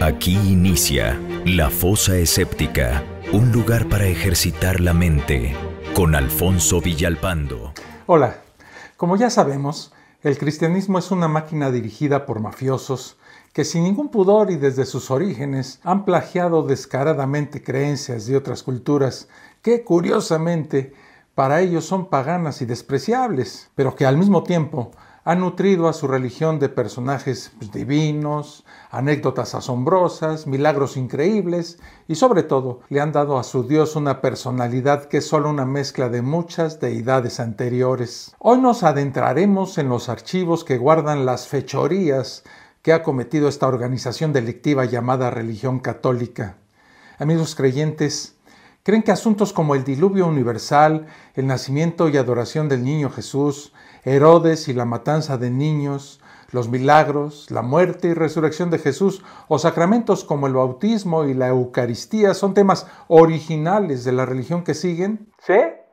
Aquí inicia La Fosa Escéptica, un lugar para ejercitar la mente, con Alfonso Villalpando. Hola, como ya sabemos, el cristianismo es una máquina dirigida por mafiosos que sin ningún pudor y desde sus orígenes han plagiado descaradamente creencias de otras culturas que curiosamente para ellos son paganas y despreciables, pero que al mismo tiempo ha nutrido a su religión de personajes pues, divinos, anécdotas asombrosas, milagros increíbles y sobre todo le han dado a su Dios una personalidad que es solo una mezcla de muchas deidades anteriores. Hoy nos adentraremos en los archivos que guardan las fechorías que ha cometido esta organización delictiva llamada religión católica. Amigos creyentes, ¿creen que asuntos como el diluvio universal, el nacimiento y adoración del niño Jesús, Herodes y la matanza de niños, los milagros, la muerte y resurrección de Jesús o sacramentos como el bautismo y la Eucaristía son temas originales de la religión que siguen? ¿Sí?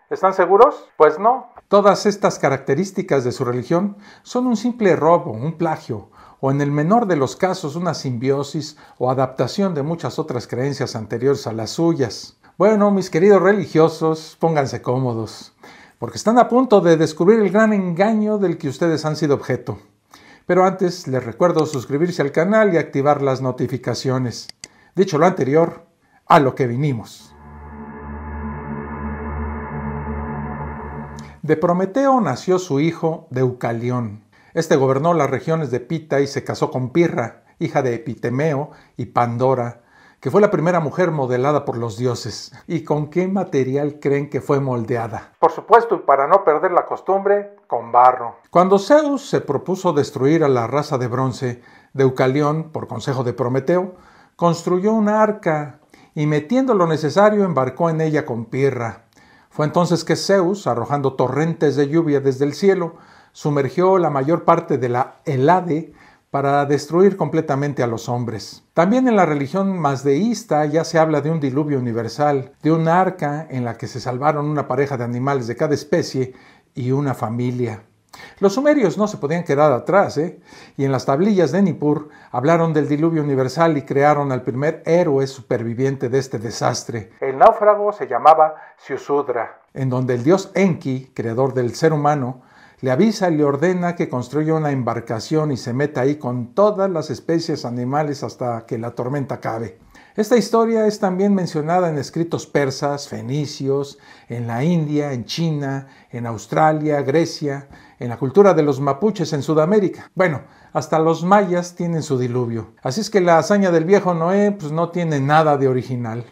¿Están seguros? Pues no. Todas estas características de su religión son un simple robo, un plagio, o en el menor de los casos una simbiosis o adaptación de muchas otras creencias anteriores a las suyas. Bueno, mis queridos religiosos, pónganse cómodos porque están a punto de descubrir el gran engaño del que ustedes han sido objeto. Pero antes les recuerdo suscribirse al canal y activar las notificaciones. Dicho lo anterior, a lo que vinimos. De Prometeo nació su hijo Deucalión. Este gobernó las regiones de Pita y se casó con Pirra, hija de Epitemeo y Pandora, que fue la primera mujer modelada por los dioses. ¿Y con qué material creen que fue moldeada? Por supuesto, y para no perder la costumbre, con barro. Cuando Zeus se propuso destruir a la raza de bronce, Deucalión, por consejo de Prometeo, construyó una arca y metiendo lo necesario embarcó en ella con pirra. Fue entonces que Zeus, arrojando torrentes de lluvia desde el cielo, sumergió la mayor parte de la Helade para destruir completamente a los hombres. También en la religión masdeísta ya se habla de un diluvio universal, de un arca en la que se salvaron una pareja de animales de cada especie y una familia. Los sumerios no se podían quedar atrás, ¿eh? y en las tablillas de Nippur hablaron del diluvio universal y crearon al primer héroe superviviente de este desastre. El náufrago se llamaba Siusudra, en donde el dios Enki, creador del ser humano, le avisa y le ordena que construya una embarcación y se meta ahí con todas las especies animales hasta que la tormenta acabe. Esta historia es también mencionada en escritos persas, fenicios, en la India, en China, en Australia, Grecia, en la cultura de los mapuches en Sudamérica. Bueno, hasta los mayas tienen su diluvio. Así es que la hazaña del viejo Noé pues, no tiene nada de original.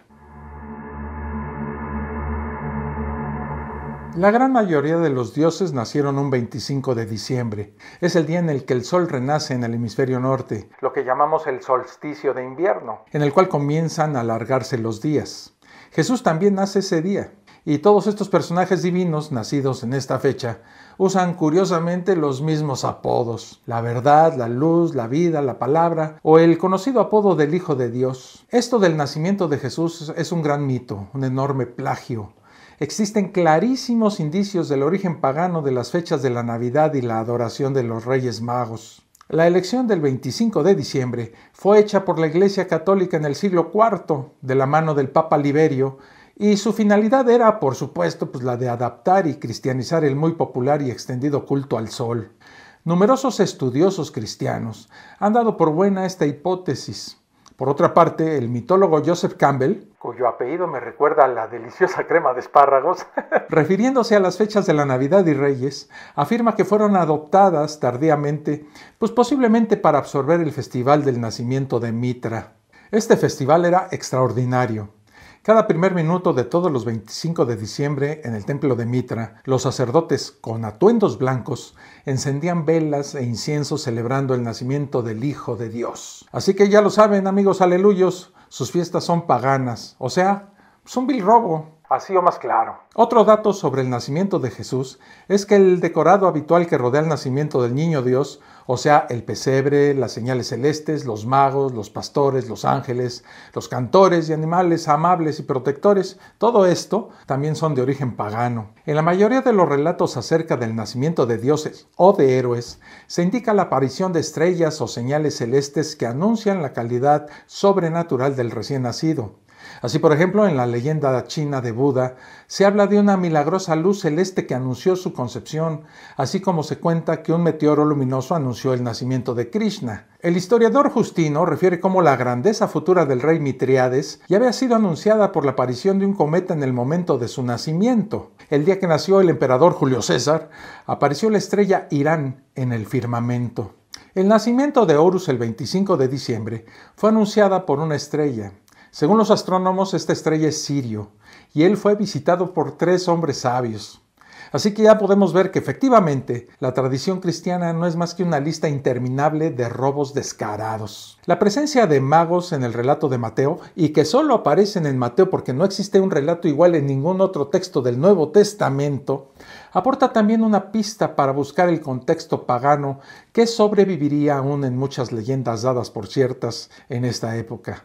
La gran mayoría de los dioses nacieron un 25 de diciembre. Es el día en el que el sol renace en el hemisferio norte, lo que llamamos el solsticio de invierno, en el cual comienzan a alargarse los días. Jesús también nace ese día, y todos estos personajes divinos nacidos en esta fecha usan curiosamente los mismos apodos, la verdad, la luz, la vida, la palabra o el conocido apodo del Hijo de Dios. Esto del nacimiento de Jesús es un gran mito, un enorme plagio existen clarísimos indicios del origen pagano de las fechas de la Navidad y la adoración de los Reyes Magos. La elección del 25 de diciembre fue hecha por la Iglesia Católica en el siglo IV de la mano del Papa Liberio y su finalidad era, por supuesto, pues, la de adaptar y cristianizar el muy popular y extendido culto al sol. Numerosos estudiosos cristianos han dado por buena esta hipótesis, por otra parte, el mitólogo Joseph Campbell, cuyo apellido me recuerda a la deliciosa crema de espárragos, refiriéndose a las fechas de la Navidad y Reyes, afirma que fueron adoptadas tardíamente, pues posiblemente para absorber el festival del nacimiento de Mitra. Este festival era extraordinario. Cada primer minuto de todos los 25 de diciembre en el templo de Mitra, los sacerdotes con atuendos blancos encendían velas e incienso celebrando el nacimiento del Hijo de Dios. Así que ya lo saben, amigos aleluyos, sus fiestas son paganas, o sea, son vil robo, Así o más claro. Otro dato sobre el nacimiento de Jesús es que el decorado habitual que rodea el nacimiento del niño Dios o sea, el pesebre, las señales celestes, los magos, los pastores, los ángeles, los cantores y animales amables y protectores, todo esto también son de origen pagano. En la mayoría de los relatos acerca del nacimiento de dioses o de héroes, se indica la aparición de estrellas o señales celestes que anuncian la calidad sobrenatural del recién nacido. Así, por ejemplo, en la leyenda china de Buda se habla de una milagrosa luz celeste que anunció su concepción, así como se cuenta que un meteoro luminoso anunció el nacimiento de Krishna. El historiador Justino refiere cómo la grandeza futura del rey Mitriades ya había sido anunciada por la aparición de un cometa en el momento de su nacimiento. El día que nació el emperador Julio César, apareció la estrella Irán en el firmamento. El nacimiento de Horus el 25 de diciembre fue anunciada por una estrella. Según los astrónomos, esta estrella es Sirio, y él fue visitado por tres hombres sabios. Así que ya podemos ver que efectivamente la tradición cristiana no es más que una lista interminable de robos descarados. La presencia de magos en el relato de Mateo, y que solo aparecen en Mateo porque no existe un relato igual en ningún otro texto del Nuevo Testamento, aporta también una pista para buscar el contexto pagano que sobreviviría aún en muchas leyendas dadas por ciertas en esta época.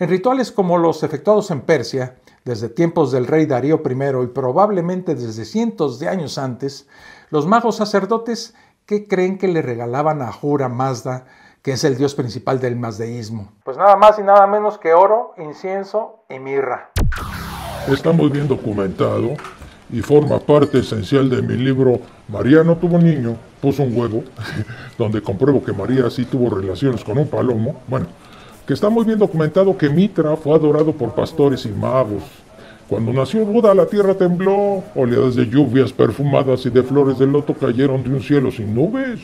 En rituales como los efectuados en Persia, desde tiempos del rey Darío I y probablemente desde cientos de años antes, los magos sacerdotes que creen que le regalaban a Jura Mazda, que es el dios principal del mazdeísmo. Pues nada más y nada menos que oro, incienso y mirra. Está muy bien documentado y forma parte esencial de mi libro María no tuvo niño, puso un huevo, donde compruebo que María sí tuvo relaciones con un palomo, bueno, que está muy bien documentado que Mitra fue adorado por pastores y magos. Cuando nació Buda la tierra tembló, oleadas de lluvias perfumadas y de flores de loto cayeron de un cielo sin nubes,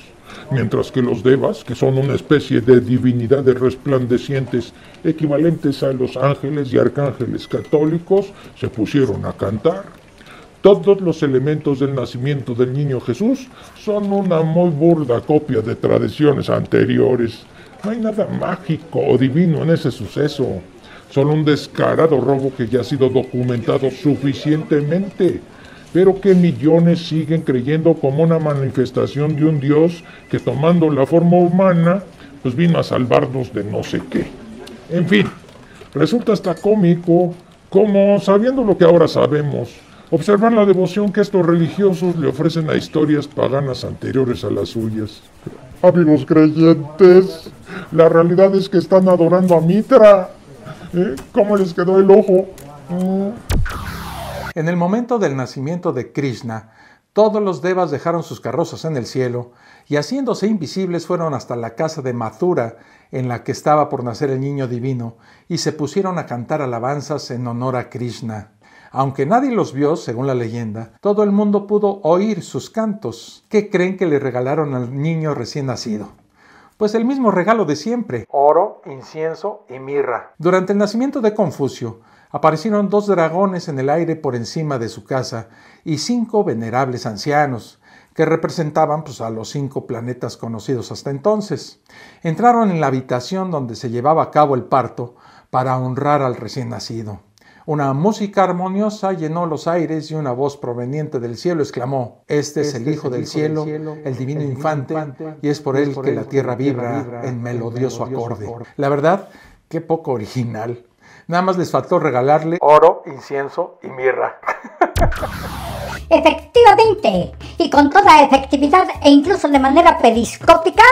mientras que los devas, que son una especie de divinidades resplandecientes equivalentes a los ángeles y arcángeles católicos, se pusieron a cantar. Todos los elementos del nacimiento del niño Jesús son una muy burda copia de tradiciones anteriores no hay nada mágico o divino en ese suceso, solo un descarado robo que ya ha sido documentado suficientemente, pero que millones siguen creyendo como una manifestación de un dios que tomando la forma humana, pues vino a salvarnos de no sé qué. En fin, resulta hasta cómico como, sabiendo lo que ahora sabemos, observar la devoción que estos religiosos le ofrecen a historias paganas anteriores a las suyas. Amigos creyentes. La realidad es que están adorando a Mitra. ¿Eh? ¿Cómo les quedó el ojo? Mm. En el momento del nacimiento de Krishna, todos los devas dejaron sus carrozas en el cielo y haciéndose invisibles fueron hasta la casa de Mathura, en la que estaba por nacer el niño divino, y se pusieron a cantar alabanzas en honor a Krishna. Aunque nadie los vio, según la leyenda, todo el mundo pudo oír sus cantos ¿Qué creen que le regalaron al niño recién nacido. Pues el mismo regalo de siempre, oro, incienso y mirra. Durante el nacimiento de Confucio, aparecieron dos dragones en el aire por encima de su casa y cinco venerables ancianos, que representaban pues, a los cinco planetas conocidos hasta entonces. Entraron en la habitación donde se llevaba a cabo el parto para honrar al recién nacido. Una música armoniosa llenó los aires y una voz proveniente del cielo exclamó, Este, es el este Hijo, del, cielo, el divino infante, y es por él que la tierra vibra, en melodioso, acorde. La verdad, qué poco original. Nada más les faltó regalarle oro, incienso y mirra. Efectivamente, y con toda efectividad e incluso de manera periscópica,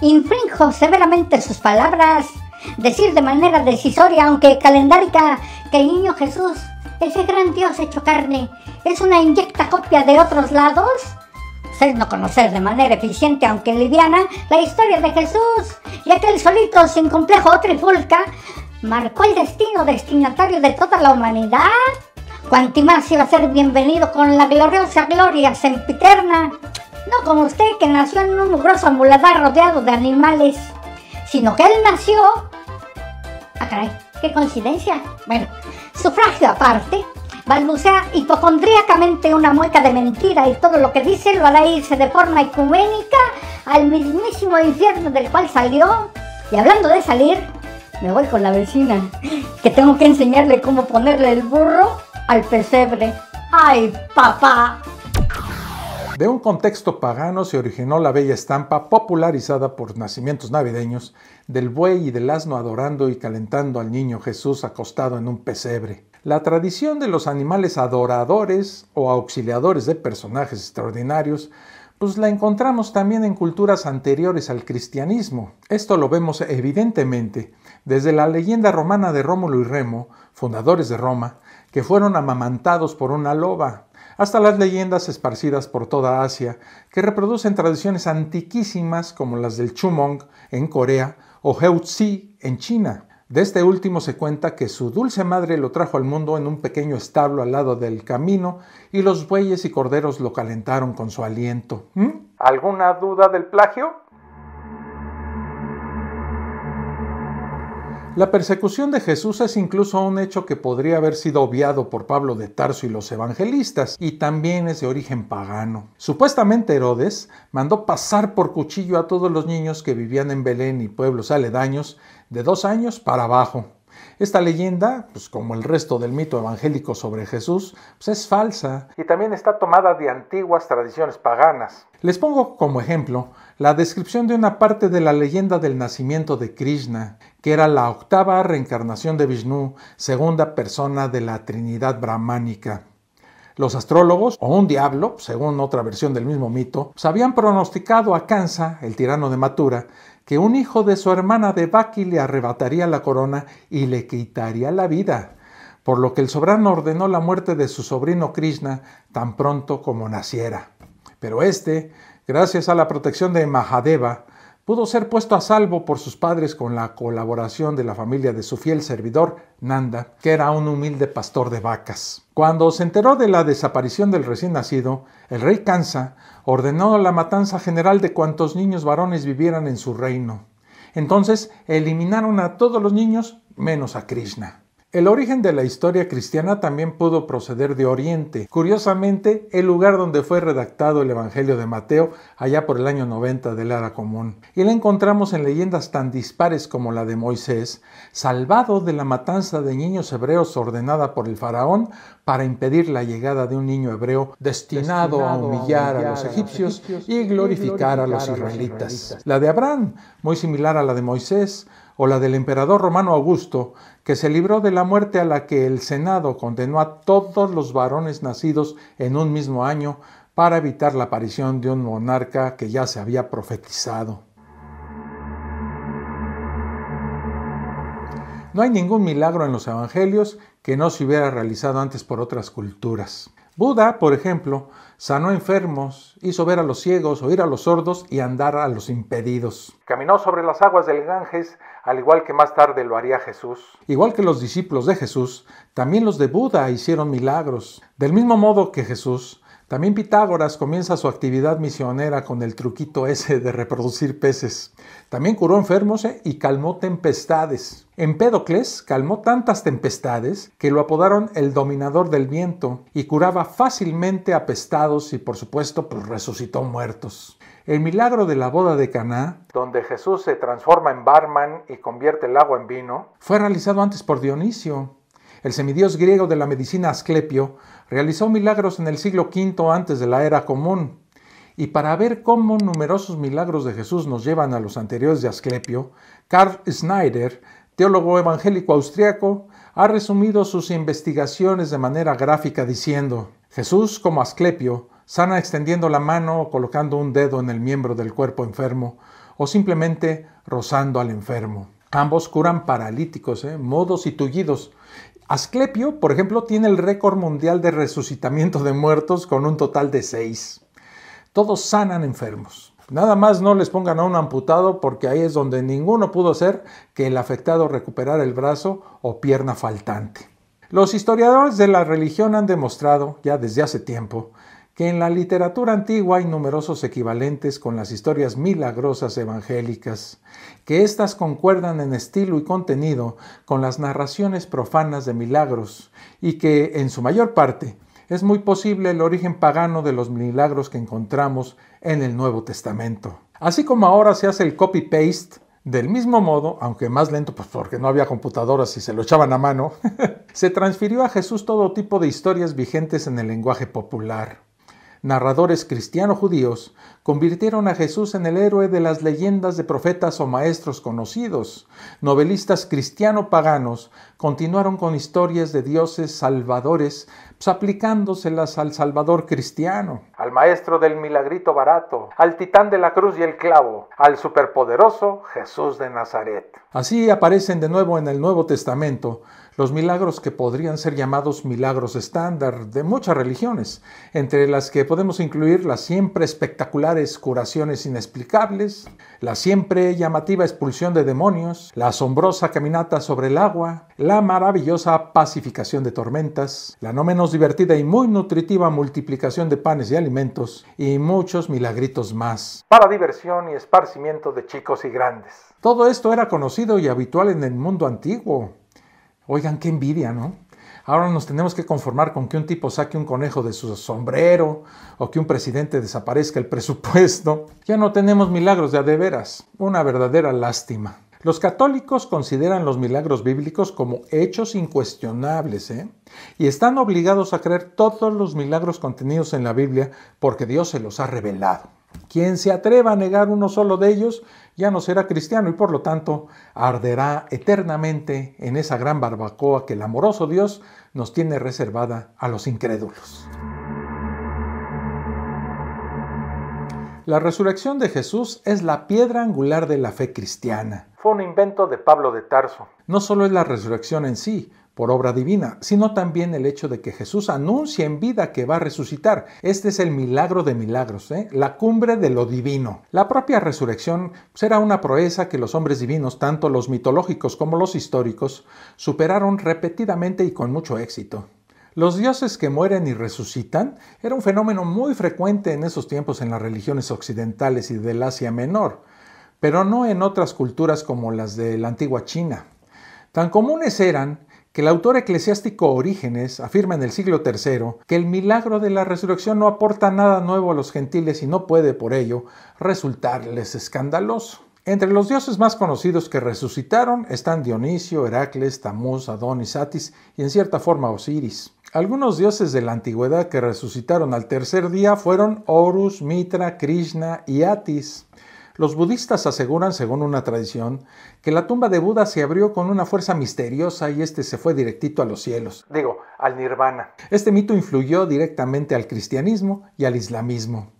infrinjo severamente sus palabras decir de manera decisoria, aunque calendárica, que el niño Jesús, ese gran Dios hecho carne, es una inyecta copia de otros lados? Ser no conocer de manera eficiente, aunque liviana, la historia de Jesús, y que solito, sin complejo o trifulca, marcó el destino destinatario de toda la humanidad. ¿Cuánto más iba a ser bienvenido con la gloriosa gloria sempiterna, no como usted que nació en un mugroso muladar rodeado de animales sino que él nació... Ah, caray, qué coincidencia. Bueno, sufragio aparte, balbucea hipocondríacamente una mueca de mentira y todo lo que dice lo hará irse de forma ecuménica al mismísimo infierno del cual salió. Y hablando de salir, me voy con la vecina, que tengo que enseñarle cómo ponerle el burro al pesebre. ¡Ay, papá! De un contexto pagano se originó la bella estampa popularizada por nacimientos navideños del buey y del asno adorando y calentando al niño Jesús acostado en un pesebre. La tradición de los animales adoradores o auxiliadores de personajes extraordinarios pues la encontramos también en culturas anteriores al cristianismo. Esto lo vemos evidentemente desde la leyenda romana de Rómulo y Remo, fundadores de Roma, que fueron amamantados por una loba, hasta las leyendas esparcidas por toda Asia, que reproducen tradiciones antiquísimas como las del Chumong en Corea o Tsi en China. De este último se cuenta que su dulce madre lo trajo al mundo en un pequeño establo al lado del camino y los bueyes y corderos lo calentaron con su aliento. ¿Mm? ¿Alguna duda del plagio? La persecución de Jesús es incluso un hecho que podría haber sido obviado por Pablo de Tarso y los evangelistas, y también es de origen pagano. Supuestamente Herodes mandó pasar por cuchillo a todos los niños que vivían en Belén y pueblos aledaños de dos años para abajo. Esta leyenda, pues como el resto del mito evangélico sobre Jesús, pues es falsa y también está tomada de antiguas tradiciones paganas. Les pongo como ejemplo la descripción de una parte de la leyenda del nacimiento de Krishna, que era la octava reencarnación de Vishnu, segunda persona de la Trinidad brahmánica. Los astrólogos, o un diablo, según otra versión del mismo mito, se pues, habían pronosticado a Kansa, el tirano de Matura, que un hijo de su hermana de Baki le arrebataría la corona y le quitaría la vida, por lo que el sobrano ordenó la muerte de su sobrino Krishna tan pronto como naciera. Pero este, gracias a la protección de Mahadeva, pudo ser puesto a salvo por sus padres con la colaboración de la familia de su fiel servidor, Nanda, que era un humilde pastor de vacas. Cuando se enteró de la desaparición del recién nacido, el rey Kansa ordenó la matanza general de cuantos niños varones vivieran en su reino. Entonces eliminaron a todos los niños menos a Krishna. El origen de la historia cristiana también pudo proceder de Oriente, curiosamente el lugar donde fue redactado el Evangelio de Mateo allá por el año 90 del Ara Común, y la encontramos en leyendas tan dispares como la de Moisés, salvado de la matanza de niños hebreos ordenada por el faraón para impedir la llegada de un niño hebreo destinado, a, humillar a, los egipcios, y, glorificar A los israelitas. La de Abraham, muy similar a la de Moisés, o la del emperador romano Augusto, que se libró de la muerte a la que el Senado condenó a todos los varones nacidos en un mismo año para evitar la aparición de un monarca que ya se había profetizado. No hay ningún milagro en los evangelios que no se hubiera realizado antes por otras culturas. Buda, por ejemplo, sanó enfermos, hizo ver a los ciegos, oír a los sordos y andar a los impedidos. Caminó sobre las aguas del Ganges, al igual que más tarde lo haría Jesús. Igual que los discípulos de Jesús, también los de Buda hicieron milagros. Del mismo modo que Jesús, también Pitágoras comienza su actividad misionera con el truquito ese de reproducir peces. También curó enfermos eh, y calmó tempestades. Empédocles calmó tantas tempestades que lo apodaron el dominador del viento y curaba fácilmente apestados y por supuesto pues, resucitó muertos. El milagro de la boda de Caná, donde Jesús se transforma en barman y convierte el agua en vino, fue realizado antes por Dionisio, el semidios griego de la medicina Asclepio, realizó milagros en el siglo V antes de la era común. Y para ver cómo numerosos milagros de Jesús nos llevan a los anteriores de Asclepio, Karl Schneider, teólogo evangélico austriaco, ha resumido sus investigaciones de manera gráfica diciendo, Jesús como Asclepio sana extendiendo la mano o colocando un dedo en el miembro del cuerpo enfermo o simplemente rozando al enfermo. Ambos curan paralíticos, ¿eh? modos y tullidos, Asclepio, por ejemplo, tiene el récord mundial de resucitamiento de muertos con un total de seis. Todos sanan enfermos. Nada más no les pongan a un amputado porque ahí es donde ninguno pudo hacer que el afectado recuperara el brazo o pierna faltante. Los historiadores de la religión han demostrado, ya desde hace tiempo, que en la literatura antigua hay numerosos equivalentes con las historias milagrosas evangélicas, que éstas concuerdan en estilo y contenido con las narraciones profanas de milagros, y que, en su mayor parte, es muy posible el origen pagano de los milagros que encontramos en el Nuevo Testamento. Así como ahora se hace el copy-paste, del mismo modo, aunque más lento, pues, porque no había computadoras y se lo echaban a mano, se transfirió a Jesús todo tipo de historias vigentes en el lenguaje popular narradores cristiano-judíos convirtieron a Jesús en el héroe de las leyendas de profetas o maestros conocidos. Novelistas cristiano-paganos continuaron con historias de dioses salvadores, pues, aplicándoselas al Salvador cristiano, al maestro del milagrito barato, al titán de la cruz y el clavo, al superpoderoso Jesús de Nazaret. Así aparecen de nuevo en el Nuevo Testamento los milagros que podrían ser llamados milagros estándar de muchas religiones, entre las que podemos incluir la siempre espectacular curaciones inexplicables, la siempre llamativa expulsión de demonios, la asombrosa caminata sobre el agua, la maravillosa pacificación de tormentas, la no menos divertida y muy nutritiva multiplicación de panes y alimentos y muchos milagritos más, para diversión y esparcimiento de chicos y grandes. Todo esto era conocido y habitual en el mundo antiguo. Oigan, qué envidia, ¿no? Ahora nos tenemos que conformar con que un tipo saque un conejo de su sombrero o que un presidente desaparezca el presupuesto. Ya no tenemos milagros de a de veras. Una verdadera lástima. Los católicos consideran los milagros bíblicos como hechos incuestionables ¿eh? y están obligados a creer todos los milagros contenidos en la Biblia porque Dios se los ha revelado. Quien se atreva a negar uno solo de ellos ya no será cristiano y por lo tanto arderá eternamente en esa gran barbacoa que el amoroso Dios nos tiene reservada a los incrédulos. La resurrección de Jesús es la piedra angular de la fe cristiana. Fue un invento de Pablo de Tarso. No solo es la resurrección en sí, por obra divina, sino también el hecho de que Jesús anuncia en vida que va a resucitar. Este es el milagro de milagros, ¿eh? la cumbre de lo divino. La propia resurrección será una proeza que los hombres divinos, tanto los mitológicos como los históricos, superaron repetidamente y con mucho éxito. Los dioses que mueren y resucitan era un fenómeno muy frecuente en esos tiempos en las religiones occidentales y del Asia Menor, pero no en otras culturas como las de la antigua China. Tan comunes eran que el autor eclesiástico Orígenes afirma en el siglo III que el milagro de la resurrección no aporta nada nuevo a los gentiles y no puede por ello resultarles escandaloso. Entre los dioses más conocidos que resucitaron están Dionisio, Heracles, Tamuz, Adonis, Atis y en cierta forma Osiris. Algunos dioses de la antigüedad que resucitaron al tercer día fueron Horus, Mitra, Krishna y Atis. Los budistas aseguran, según una tradición, que la tumba de Buda se abrió con una fuerza misteriosa y este se fue directito a los cielos, digo, al nirvana. Este mito influyó directamente al cristianismo y al islamismo.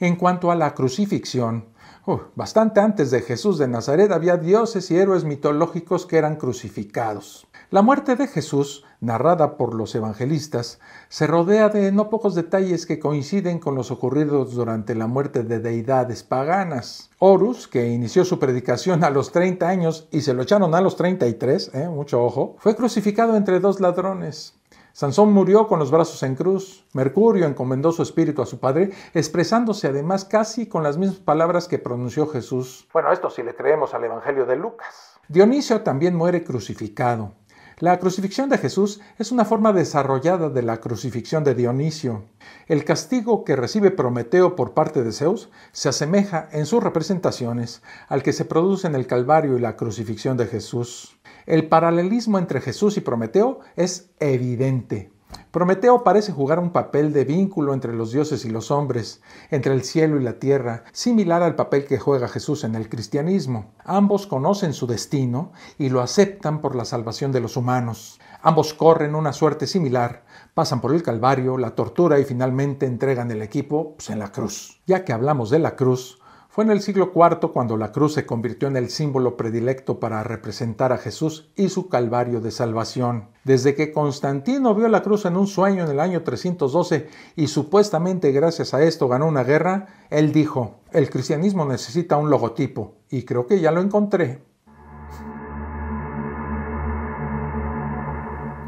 En cuanto a la crucifixión, uh, bastante antes de Jesús de Nazaret había dioses y héroes mitológicos que eran crucificados. La muerte de Jesús, narrada por los evangelistas, se rodea de no pocos detalles que coinciden con los ocurridos durante la muerte de deidades paganas. Horus, que inició su predicación a los 30 años y se lo echaron a los 33, ¿eh? mucho ojo, fue crucificado entre dos ladrones. Sansón murió con los brazos en cruz. Mercurio encomendó su espíritu a su padre, expresándose además casi con las mismas palabras que pronunció Jesús. Bueno, esto si le creemos al Evangelio de Lucas. Dionisio también muere crucificado. La crucifixión de Jesús es una forma desarrollada de la crucifixión de Dionisio. El castigo que recibe Prometeo por parte de Zeus se asemeja en sus representaciones al que se produce en el Calvario y la crucifixión de Jesús. El paralelismo entre Jesús y Prometeo es evidente. Prometeo parece jugar un papel de vínculo entre los dioses y los hombres, entre el cielo y la tierra, similar al papel que juega Jesús en el cristianismo. Ambos conocen su destino y lo aceptan por la salvación de los humanos. Ambos corren una suerte similar, pasan por el Calvario, la tortura y finalmente entregan el equipo pues, en la cruz. Ya que hablamos de la cruz, fue en el siglo IV cuando la cruz se convirtió en el símbolo predilecto para representar a Jesús y su calvario de salvación. Desde que Constantino vio la cruz en un sueño en el año 312 y supuestamente gracias a esto ganó una guerra, él dijo, el cristianismo necesita un logotipo y creo que ya lo encontré.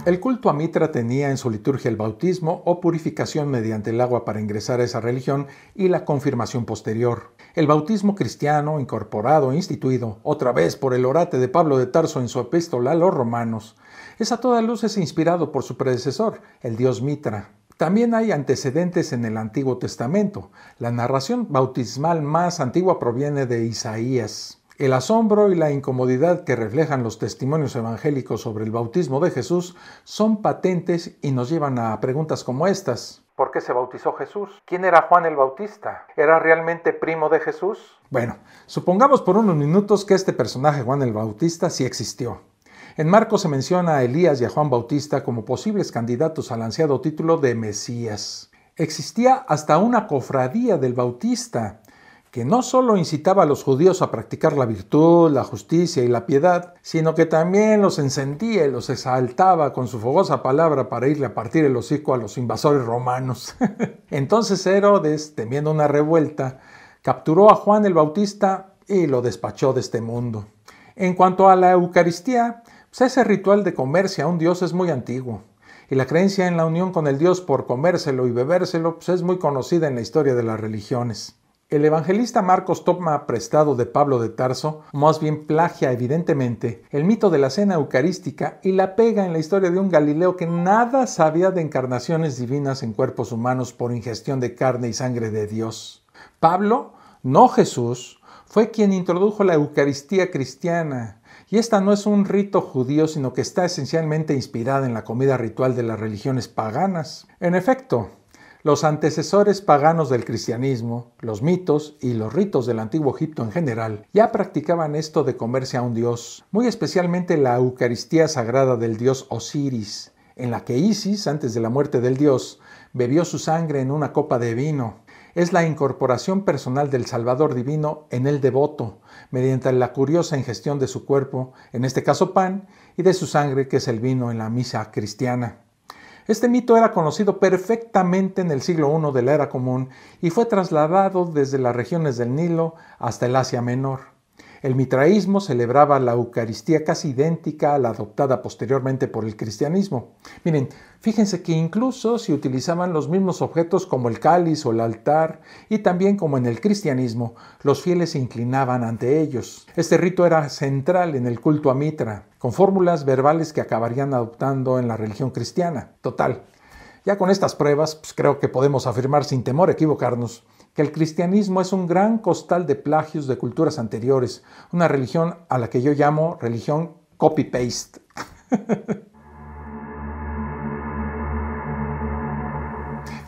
El culto a Mitra tenía en su liturgia el bautismo o purificación mediante el agua para ingresar a esa religión y la confirmación posterior. El bautismo cristiano, incorporado e instituido otra vez por el orate de Pablo de Tarso en su epístola a los romanos, es a toda luz inspirado por su predecesor, el dios Mitra. También hay antecedentes en el Antiguo Testamento. La narración bautismal más antigua proviene de Isaías. El asombro y la incomodidad que reflejan los testimonios evangélicos sobre el bautismo de Jesús son patentes y nos llevan a preguntas como estas. ¿Por qué se bautizó Jesús? ¿Quién era Juan el Bautista? ¿Era realmente primo de Jesús? Bueno, supongamos por unos minutos que este personaje Juan el Bautista sí existió. En Marcos se menciona a Elías y a Juan Bautista como posibles candidatos al ansiado título de Mesías. Existía hasta una cofradía del Bautista, que no solo incitaba a los judíos a practicar la virtud, la justicia y la piedad, sino que también los encendía y los exaltaba con su fogosa palabra para irle a partir el hocico a los invasores romanos. Entonces Herodes, temiendo una revuelta, capturó a Juan el Bautista y lo despachó de este mundo. En cuanto a la Eucaristía, pues ese ritual de comerse a un dios es muy antiguo y la creencia en la unión con el dios por comérselo y bebérselo pues es muy conocida en la historia de las religiones. El evangelista Marcos toma prestado de Pablo de Tarso, más bien plagia evidentemente, el mito de la cena eucarística y la pega en la historia de un Galileo que nada sabía de encarnaciones divinas en cuerpos humanos por ingestión de carne y sangre de Dios. Pablo, no Jesús, fue quien introdujo la Eucaristía cristiana, y esta no es un rito judío, sino que está esencialmente inspirada en la comida ritual de las religiones paganas. En efecto, los antecesores paganos del cristianismo, los mitos y los ritos del antiguo Egipto en general, ya practicaban esto de comerse a un dios, muy especialmente la Eucaristía sagrada del dios Osiris, en la que Isis, antes de la muerte del dios, bebió su sangre en una copa de vino. Es la incorporación personal del Salvador Divino en el devoto, mediante la curiosa ingestión de su cuerpo, en este caso pan, y de su sangre, que es el vino en la misa cristiana. Este mito era conocido perfectamente en el siglo I de la Era Común y fue trasladado desde las regiones del Nilo hasta el Asia Menor. El mitraísmo celebraba la Eucaristía casi idéntica a la adoptada posteriormente por el cristianismo. Miren, fíjense que incluso si utilizaban los mismos objetos como el cáliz o el altar y también como en el cristianismo, los fieles se inclinaban ante ellos. Este rito era central en el culto a Mitra, con fórmulas verbales que acabarían adoptando en la religión cristiana. Total, ya con estas pruebas pues, creo que podemos afirmar sin temor a equivocarnos que el cristianismo es un gran costal de plagios de culturas anteriores, una religión a la que yo llamo religión copy-paste.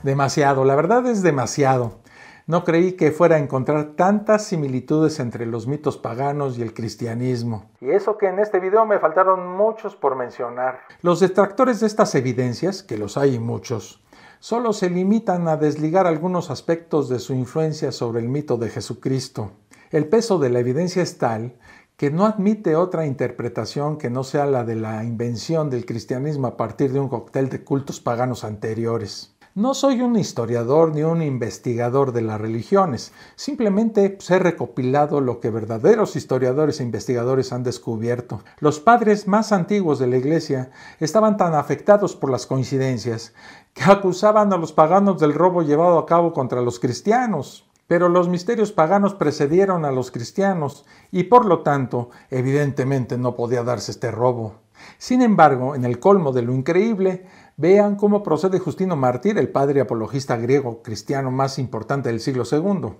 demasiado, la verdad es demasiado. No creí que fuera a encontrar tantas similitudes entre los mitos paganos y el cristianismo. Y eso que en este video me faltaron muchos por mencionar. Los detractores de estas evidencias, que los hay muchos, solo se limitan a desligar algunos aspectos de su influencia sobre el mito de Jesucristo. El peso de la evidencia es tal que no admite otra interpretación que no sea la de la invención del cristianismo a partir de un cóctel de cultos paganos anteriores. No soy un historiador ni un investigador de las religiones, simplemente pues, he recopilado lo que verdaderos historiadores e investigadores han descubierto. Los padres más antiguos de la Iglesia estaban tan afectados por las coincidencias que acusaban a los paganos del robo llevado a cabo contra los cristianos. Pero los misterios paganos precedieron a los cristianos y por lo tanto evidentemente no podía darse este robo. Sin embargo, en el colmo de lo increíble, vean cómo procede Justino Mártir, el padre apologista griego cristiano más importante del siglo II.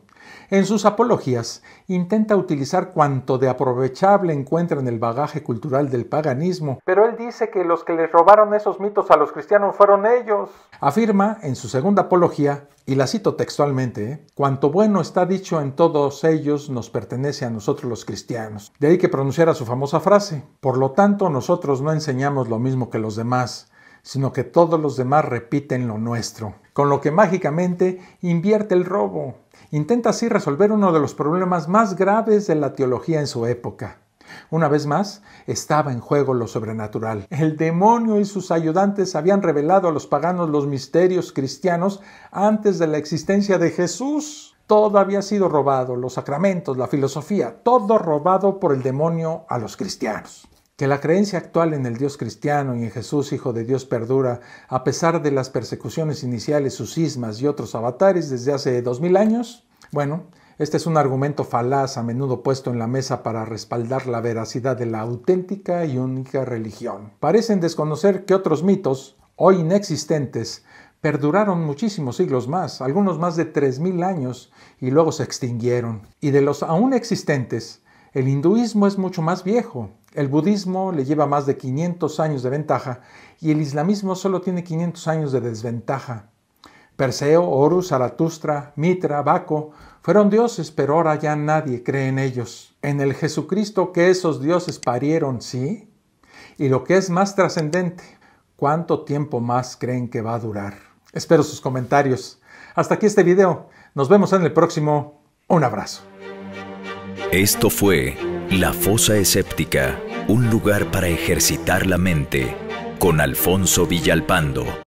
En sus apologías intenta utilizar cuanto de aprovechable encuentra en el bagaje cultural del paganismo, pero él dice que los que les robaron esos mitos a los cristianos fueron ellos. Afirma en su segunda apología, y la cito textualmente, ¿eh? cuanto bueno está dicho en todos ellos nos pertenece a nosotros los cristianos. De ahí que pronunciara su famosa frase, por lo tanto nosotros no enseñamos lo mismo que los demás, sino que todos los demás repiten lo nuestro, con lo que mágicamente invierte el robo intenta así resolver uno de los problemas más graves de la teología en su época. Una vez más, estaba en juego lo sobrenatural. El demonio y sus ayudantes habían revelado a los paganos los misterios cristianos antes de la existencia de Jesús. Todo había sido robado, los sacramentos, la filosofía, todo robado por el demonio a los cristianos. Que la creencia actual en el Dios cristiano y en Jesús, Hijo de Dios, perdura, a pesar de las persecuciones iniciales, sus sismas y otros avatares desde hace dos mil años? Bueno, este es un argumento falaz a menudo puesto en la mesa para respaldar la veracidad de la auténtica y única religión. Parecen desconocer que otros mitos, hoy inexistentes, perduraron muchísimos siglos más, algunos más de 3.000 años, y luego se extinguieron. Y de los aún existentes, el hinduismo es mucho más viejo. El budismo le lleva más de 500 años de ventaja y el islamismo solo tiene 500 años de desventaja. Perseo, Horus, Zaratustra, Mitra, Baco fueron dioses, pero ahora ya nadie cree en ellos. En el Jesucristo que esos dioses parieron, sí. Y lo que es más trascendente, ¿cuánto tiempo más creen que va a durar? Espero sus comentarios. Hasta aquí este video. Nos vemos en el próximo. Un abrazo. Esto fue La Fosa Escéptica, un lugar para ejercitar la mente, con Alfonso Villalpando.